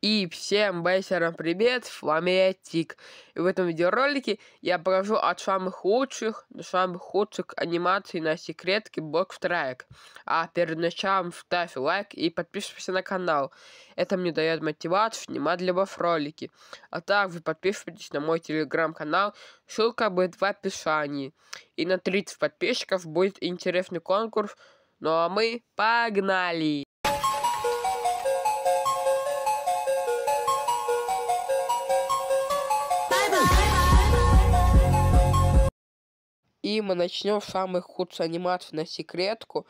И всем бейсерам привет, с вами я Тик. И в этом видеоролике я покажу от самых лучших до самых худших анимаций на секретке Блок Страйк. А перед началом ставь лайк и подписывайся на канал. Это мне дает мотивацию снимать для вас ролики. А также подписывайтесь на мой телеграм-канал, ссылка будет в описании. И на 30 подписчиков будет интересный конкурс. Ну а мы погнали! И мы начнем с самых анимацию на секретку,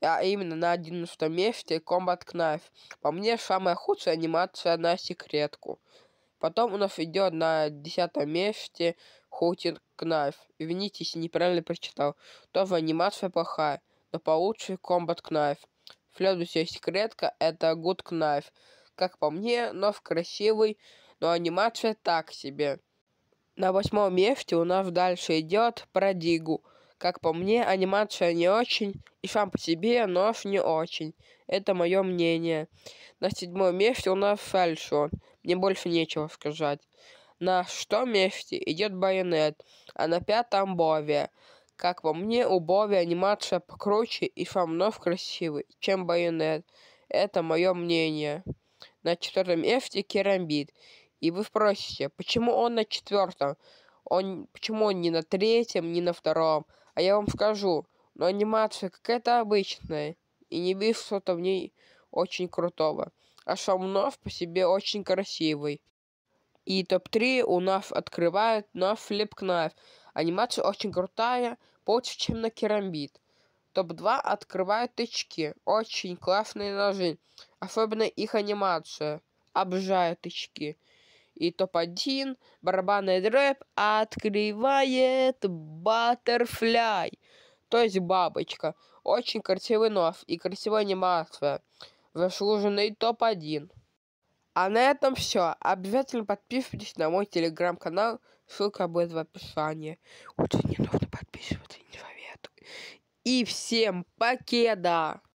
а именно на 11 месте Combat Knife. По мне, самая худшая анимация на секретку. Потом у нас идет на 10 месте Хутин Knife. Извините, если неправильно прочитал. Тоже анимация плохая, но получше Combat Knife. Следующая секретка это Good Knife. Как по мне, нож красивый, но анимация так себе. На восьмом месте у нас дальше идет Продигу. Как по мне, анимация не очень, и сам по себе нож не очень. Это мое мнение. На седьмом месте у нас Фальшон. Мне больше нечего сказать. На шестом месте идет Байонет, а на пятом Бови. Как по мне, у Бови анимация покруче и сам нож красивый, чем Байонет. Это мое мнение. На четвертом месте Керамбит. И вы спросите, почему он на четвертом? Он, почему он не на третьем, не на втором? А я вам скажу, но анимация какая-то обычная. И не вижу что-то в ней очень крутого. А шамнов по себе очень красивый. И топ-3 у нас открывает наш Flip Knife. Анимация очень крутая, получше, чем на керамбит. Топ-2 открывают тычки. Очень классные ножи. Особенно их анимация. Обожаю тычки и топ-1 барабанный рэп открывает баттерфляй, то есть бабочка. Очень красивый нос и красивая анимация. Заслуженный топ-1. А на этом все. Обязательно подписывайтесь на мой телеграм-канал. Ссылка будет в описании. Очень не нужно подписываться, не советую. И всем покеда!